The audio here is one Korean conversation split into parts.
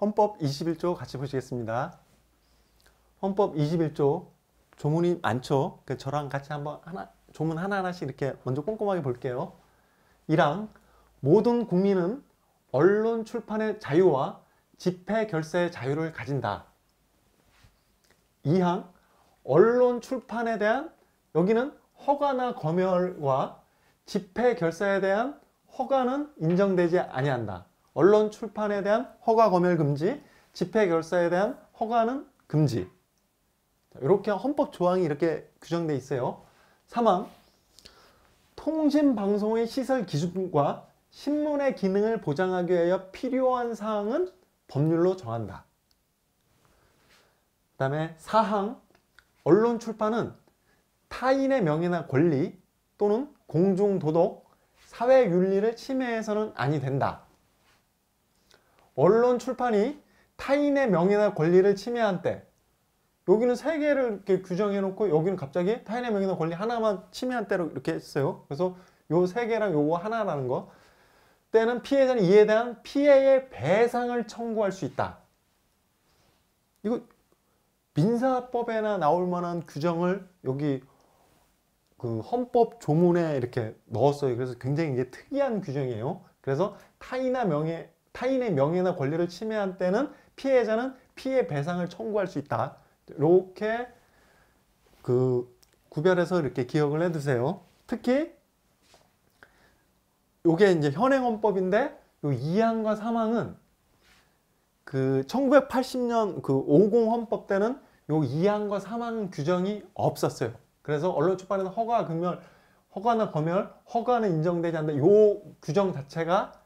헌법 21조 같이 보시겠습니다. 헌법 21조 조문이 많죠. 그 저랑 같이 한번 하나 조문 하나하나씩 이렇게 먼저 꼼꼼하게 볼게요. 1항 모든 국민은 언론 출판의 자유와 집회 결세의 자유를 가진다. 2항 언론 출판에 대한 여기는 허가나 검열과 집회 결사에 대한 허가는 인정되지 아니한다. 언론 출판에 대한 허가 검열 금지, 집회 결사에 대한 허가는 금지. 이렇게 헌법 조항이 이렇게 규정돼 있어요. 3항 통신 방송의 시설 기준과 신문의 기능을 보장하기 위하여 필요한 사항은 법률로 정한다. 그 다음에 4항 언론 출판은 타인의 명예나 권리 또는 공중도덕, 사회윤리를 침해해서는 아니 된다. 언론 출판이 타인의 명예나 권리를 침해한 때 여기는 세 개를 이렇게 규정해 놓고 여기는 갑자기 타인의 명예나 권리 하나만 침해한 때로 이렇게 했어요. 그래서 요 세 개랑 요거 하나라는 거 때는 피해자는 이에 대한 피해의 배상을 청구할 수 있다. 이거 민사법에나 나올 만한 규정을 여기 그 헌법 조문에 이렇게 넣었어요. 그래서 굉장히 이게 특이한 규정이에요. 그래서 타인의 명예 타인의 명예나 권리를 침해한 때는 피해자는 피해 배상을 청구할 수 있다. 이렇게 그 구별해서 이렇게 기억을 해두세요. 특히 이게 이제 현행헌법인데 이 2항과 3항은 그 1980년 그50 헌법 때는 이 2항과 3항 규정이 없었어요. 그래서 언론 출판에서 허가 금멸 허가나 검열, 허가는 인정되지 않는다. 이 규정 자체가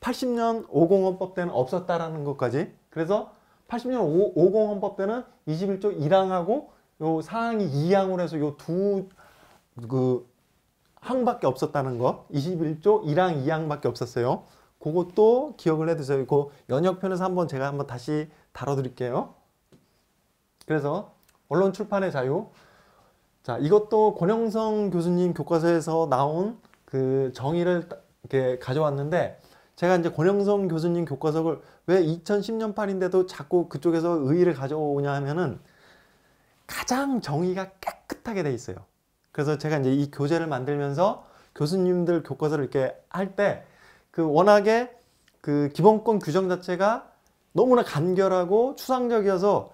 80년 50헌법 때는 없었다라는 것까지 그래서 80년 50헌법 때는 21조 1항하고 요 사항이 2항으로 해서 요 두 그 항밖에 없었다는 것 21조 1항 2항밖에 없었어요 그것도 기억을 해두세요 그 연역편에서 한번 제가 한번 다시 다뤄드릴게요 그래서 언론 출판의 자유 자 이것도 권영성 교수님 교과서에서 나온 그 정의를 이렇게 가져왔는데 제가 이제 권영성 교수님 교과서를 왜 2010년 판인데도 자꾸 그쪽에서 의의를 가져오냐 하면은 가장 정의가 깨끗하게 돼 있어요. 그래서 제가 이제 이 교재를 만들면서 교수님들 교과서를 이렇게 할 때 그 워낙에 그 기본권 규정 자체가 너무나 간결하고 추상적이어서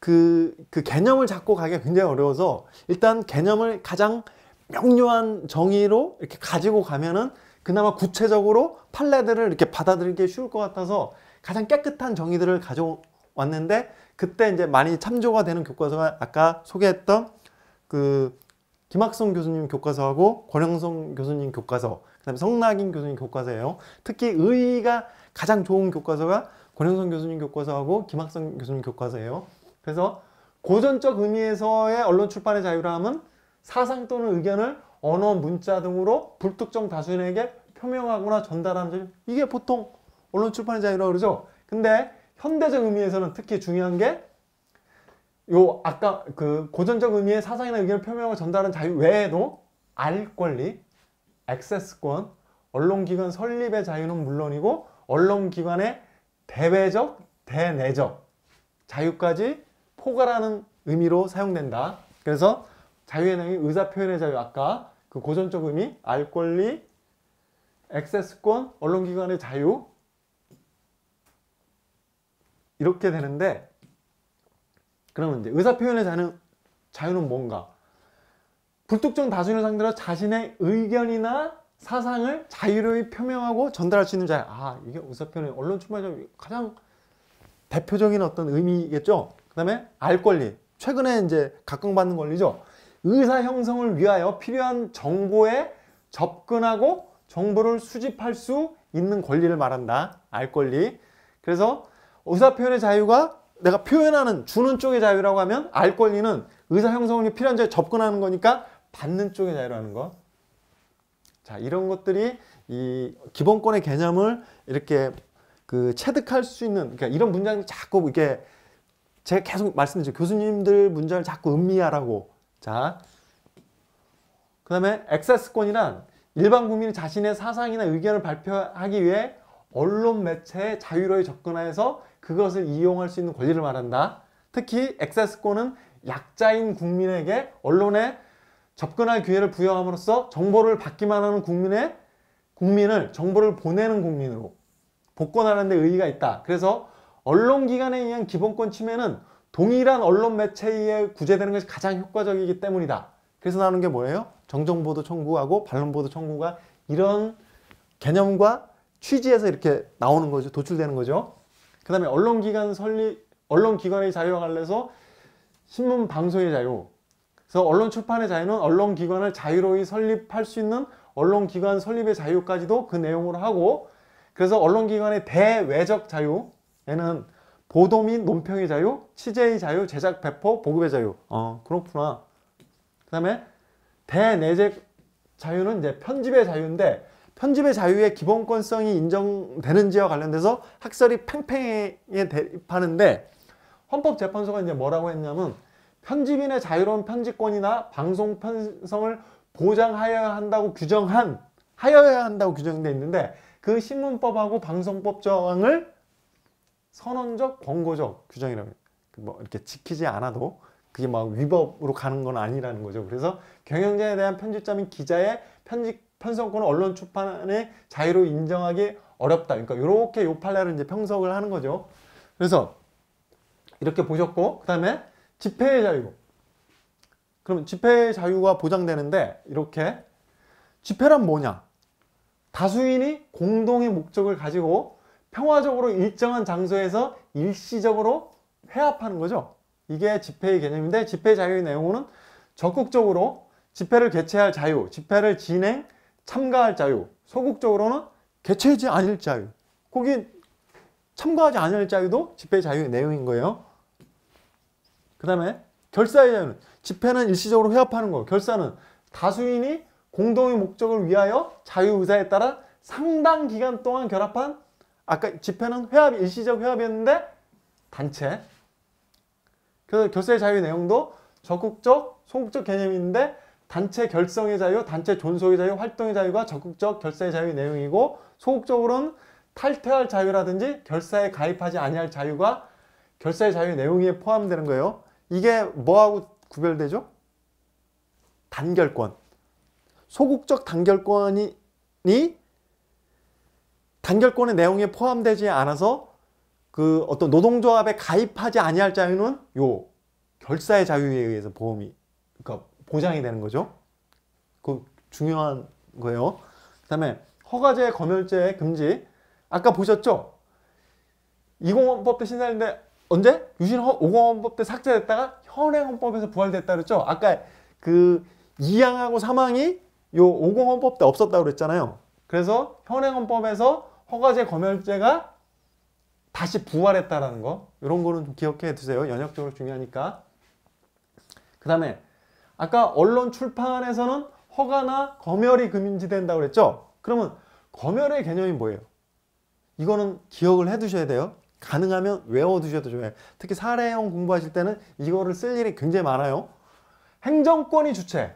그, 그 개념을 잡고 가기가 굉장히 어려워서 일단 개념을 가장 명료한 정의로 이렇게 가지고 가면은 그나마 구체적으로 판례들을 이렇게 받아들이기 쉬울 것 같아서 가장 깨끗한 정의들을 가져왔는데 그때 이제 많이 참조가 되는 교과서가 아까 소개했던 그 김학성 교수님 교과서하고 권영성 교수님 교과서 그다음에 성낙인 교수님 교과서예요. 특히 의의가 가장 좋은 교과서가 권영성 교수님 교과서하고 김학성 교수님 교과서예요. 그래서 고전적 의미에서의 언론 출판의 자유라함은 사상 또는 의견을 언어, 문자 등으로 불특정 다수인에게 표명하거나 전달하는 점 이게 보통 언론 출판의 자유라고 그러죠. 근데 현대적 의미에서는 특히 중요한 게 요 아까 그 고전적 의미의 사상이나 의견을 표명하고 전달하는 자유 외에도 알 권리, 액세스권, 언론기관 설립의 자유는 물론이고 언론기관의 대외적, 대내적 자유까지 포괄하는 의미로 사용된다. 그래서 자유의 능이 의사표현의 자유 아까 그 고전적 의미, 알 권리, 액세스권, 언론기관의 자유 이렇게 되는데 그러면 이제 의사표현의 자유는, 자유는 뭔가? 불특정 다수인을 상대로 자신의 의견이나 사상을 자유로이 표명하고 전달할 수 있는 자유. 아, 이게 의사표현의 언론 출마의 가장 대표적인 어떤 의미겠죠? 그 다음에 알 권리. 최근에 이제 각광받는 권리죠. 의사 형성을 위하여 필요한 정보에 접근하고 정보를 수집할 수 있는 권리를 말한다. 알 권리. 그래서 의사 표현의 자유가 내가 표현하는 주는 쪽의 자유라고 하면 알 권리는 의사 형성이 필요한 자에 접근하는 거니까 받는 쪽의 자유라는 거. 자, 이런 것들이 이 기본권의 개념을 이렇게 그 체득할 수 있는 그러니까 이런 문장이 자꾸 이게 제가 계속 말씀드리죠. 교수님들 문장을 자꾸 음미하라고 자, 그 다음에 액세스권이란 일반 국민이 자신의 사상이나 의견을 발표하기 위해 언론 매체에 자유로이 접근하여서 그것을 이용할 수 있는 권리를 말한다. 특히 액세스권은 약자인 국민에게 언론에 접근할 기회를 부여함으로써 정보를 받기만 하는 국민의 국민을 정보를 보내는 국민으로 복권하는 데 의의가 있다. 그래서 언론기관에 의한 기본권 침해는 동일한 언론 매체에 구제되는 것이 가장 효과적이기 때문이다. 그래서 나오는 게 뭐예요? 정정보도 청구하고 반론보도 청구가 이런 개념과 취지에서 이렇게 나오는 거죠. 도출되는 거죠. 그 다음에 언론기관 설립, 언론기관의 자유와 관련해서 신문 방송의 자유. 그래서 언론 출판의 자유는 언론기관을 자유로이 설립할 수 있는 언론기관 설립의 자유까지도 그 내용으로 하고 그래서 언론기관의 대외적 자유에는 보도 및 논평의 자유, 취재의 자유, 제작, 배포, 보급의 자유. 어, 그렇구나. 그 다음에 대내재 자유는 이제 편집의 자유인데 편집의 자유의 기본권성이 인정되는지와 관련돼서 학설이 팽팽하게 대립하는데 헌법재판소가 이제 뭐라고 했냐면 편집인의 자유로운 편집권이나 방송 편성을 보장하여야 한다고 규정한 하여야 한다고 규정돼 있는데 그 신문법하고 방송법 저항을 선언적, 권고적 규정이라고 그 뭐 이렇게 지키지 않아도 그게 막 위법으로 가는 건 아니라는 거죠. 그래서 경영자에 대한 편집자 및 기자의 편집 편성권을 언론 출판의 자유로 인정하기 어렵다. 그러니까 이렇게 요 판례를 이제 평석을 하는 거죠. 그래서 이렇게 보셨고 그다음에 집회의 자유. 그럼 집회의 자유가 보장되는데 이렇게 집회란 뭐냐? 다수인이 공동의 목적을 가지고 평화적으로 일정한 장소에서 일시적으로 회합하는 거죠. 이게 집회의 개념인데 집회 자유의 내용은 적극적으로 집회를 개최할 자유, 집회를 진행, 참가할 자유, 소극적으로는 개최하지 않을 자유. 거기 참가하지 않을 자유도 집회 자유의 내용인 거예요. 그 다음에 결사의 자유는 집회는 일시적으로 회합하는 거 결사는 다수인이 공동의 목적을 위하여 자유 의사에 따라 상당 기간 동안 결합한 아까 집회는 회합, 일시적 회합이었는데 단체. 그래서 결사의 자유 내용도 적극적, 소극적 개념인데 단체 결성의 자유, 단체 존속의 자유, 활동의 자유가 적극적 결사의 자유 내용이고 소극적으로는 탈퇴할 자유라든지 결사에 가입하지 아니할 자유가 결사의 자유 내용에 포함되는 거예요. 이게 뭐하고 구별되죠? 단결권. 소극적 단결권이 단결권의 내용에 포함되지 않아서 그 어떤 노동조합에 가입하지 아니할 자유는 요 결사의 자유에 의해서 보험이 그니까 보장이 되는 거죠. 그 중요한 거예요. 그다음에 허가제, 검열제 금지. 아까 보셨죠? 이공헌법때 신설인데 언제? 유신 5공헌법때 삭제됐다가 현행헌법에서 부활됐다 그랬죠? 아까 그 이양하고 사망이 요5공헌법때 없었다고 그랬잖아요. 그래서 현행헌법에서 허가제 검열제가 다시 부활했다라는 거 이런 거는 좀 기억해 두세요. 연역적으로 중요하니까. 그 다음에 아까 언론 출판에서는 허가나 검열이 금지된다고 그랬죠? 그러면 검열의 개념이 뭐예요? 이거는 기억을 해 두셔야 돼요. 가능하면 외워 두셔도 좋아요. 특히 사례형 공부하실 때는 이거를 쓸 일이 굉장히 많아요. 행정권이 주체.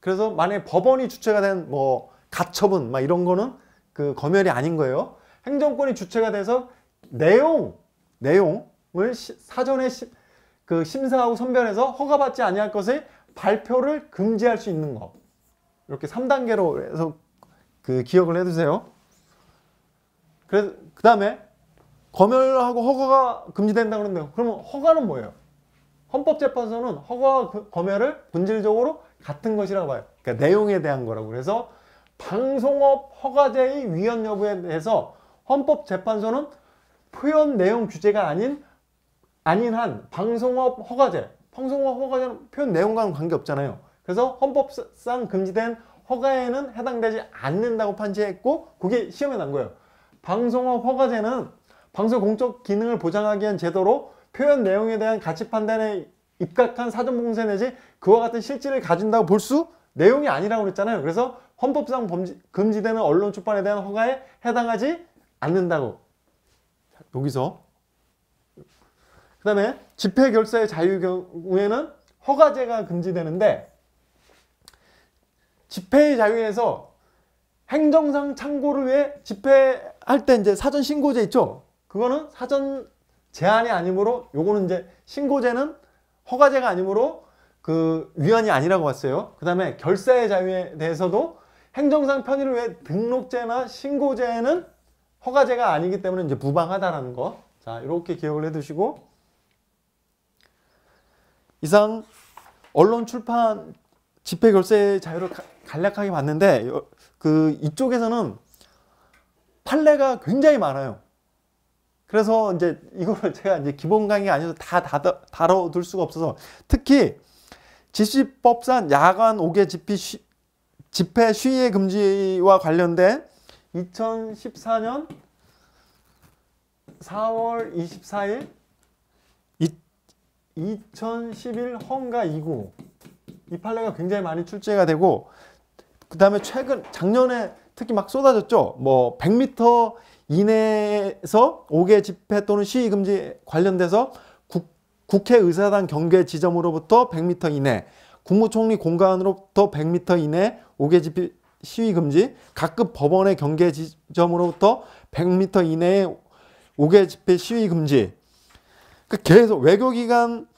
그래서 만약에 법원이 주체가 된 뭐 가처분 막 이런 거는 그 검열이 아닌 거예요. 행정권이 주체가 돼서 내용, 내용을 시, 사전에 시, 그 심사하고 선별해서 허가받지 아니할 것을 발표를 금지할 수 있는 것. 이렇게 3단계로 해서 그 기억을 해두세요. 그래서 그 다음에 검열하고 허가가 금지된다 그러는데 그러면 허가는 뭐예요? 헌법재판소는 허가와 그 검열을 본질적으로 같은 것이라고 봐요. 그러니까 내용에 대한 거라고. 그래서 방송업 허가제의 위헌 여부에 대해서 헌법재판소는 표현 내용 규제가 아닌 아닌 한 방송업 허가제 방송업 허가제는 표현 내용과는 관계없잖아요 그래서 헌법상 금지된 허가에는 해당되지 않는다고 판시했고 그게 시험에 난 거예요 방송업 허가제는 방송 공적 기능을 보장하기 위한 제도로 표현 내용에 대한 가치 판단에 입각한 사전 봉쇄 내지 그와 같은 실질을 가진다고 볼 수 내용이 아니라고 그랬잖아요 그래서 헌법상 범지, 금지되는 언론 출판에 대한 허가에 해당하지 않는다고. 여기서. 그 다음에 집회 결사의 자유 경우에는 허가제가 금지되는데 집회의 자유에서 행정상 창고를 위해 집회할 때 이제 사전 신고제 있죠? 그거는 사전 제한이 아니므로 요거는 이제 신고제는 허가제가 아니므로 그 위헌이 아니라고 봤어요. 그 다음에 결사의 자유에 대해서도 행정상 편의를 왜 등록제나 신고제는 허가제가 아니기 때문에 이제 무방하다라는 거. 자, 이렇게 기억을 해 두시고 이상 언론 출판 집회 결세 자유를 간략하게 봤는데 그 이쪽에서는 판례가 굉장히 많아요. 그래서 이제 이거를 제가 이제 기본 강의 아니어서 다 다뤄둘 수가 없어서 특히 지시법상 야간 5개 집회 시, 집회 시위의 금지와 관련된 2014년 4월 24일 2011 헝가 2구 이 판례가 굉장히 많이 출제가 되고 그 다음에 최근 작년에 특히 막 쏟아졌죠 뭐 100m 이내에서 5개 집회 또는 시위 금지 관련돼서 국회의사당 경계 지점으로부터 100m 이내 국무총리 공간으로부터 100m 이내 5개 집회 시위 금지, 각급 법원의 경계 지점으로부터 100m 이내에 5개 집회 시위 금지. 그러니까 계속 외교기관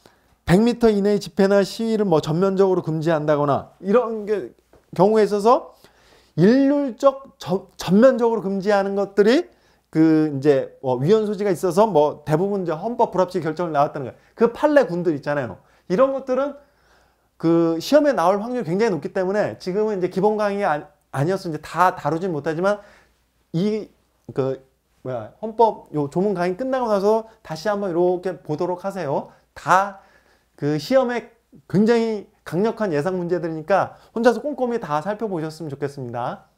100m 이내의 집회나 시위를 뭐 전면적으로 금지한다거나 이런 게 경우에 있어서 일률적 저, 전면적으로 금지하는 것들이 그 이제 뭐 위헌 소지가 있어서 뭐 대부분 이제 헌법 불합치 결정을 나왔다는 거예요. 그 판례 군들 있잖아요. 이런 것들은 그 시험에 나올 확률이 굉장히 높기 때문에 지금은 이제 기본 강의 아니, 아니었어 이제 다 다루진 못하지만 이 그 뭐야 헌법 요 조문 강의 끝나고 나서 다시 한번 이렇게 보도록 하세요. 다 그 시험에 굉장히 강력한 예상 문제들이니까 혼자서 꼼꼼히 다 살펴보셨으면 좋겠습니다.